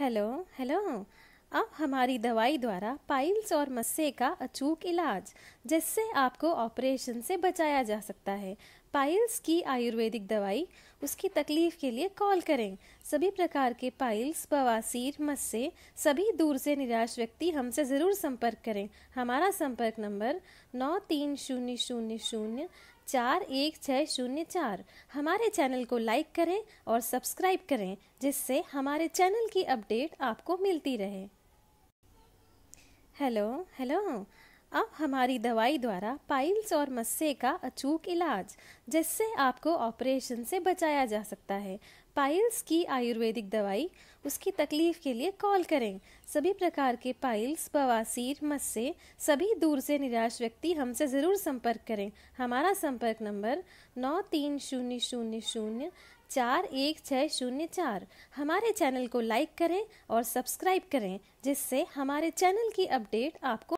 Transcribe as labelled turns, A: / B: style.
A: hello hello अब हमारी दवाई द्वारा पाइल्स और मस्से का अचूक इलाज जिससे आपको ऑपरेशन से बचाया जा सकता है पाइल्स की आयुर्वेदिक दवाई उसकी तकलीफ के लिए कॉल करें सभी प्रकार के पाइल्स बवासीर मस्से सभी दूर से निराश व्यक्ति हमसे ज़रूर संपर्क करें हमारा संपर्क नंबर नौ तीन शून्य शून्य शून्य चार एक छः शून्य चार हमारे चैनल को लाइक करें और सब्सक्राइब करें जिससे हमारे चैनल की अपडेट आपको मिलती रहे हेलो हेलो अब हमारी दवाई द्वारा पाइल्स और मस्से का अचूक इलाज जिससे आपको ऑपरेशन से बचाया जा सकता है पाइल्स की आयुर्वेदिक दवाई उसकी तकलीफ के लिए कॉल करें सभी प्रकार के पाइल्स बवासीर मस्से सभी दूर से निराश व्यक्ति हमसे ज़रूर संपर्क करें हमारा संपर्क नंबर नौ तीन शून्य शून्य शून्य चार एक छः शून्य चार हमारे चैनल को लाइक करें और सब्सक्राइब करें जिससे हमारे चैनल की अपडेट आपको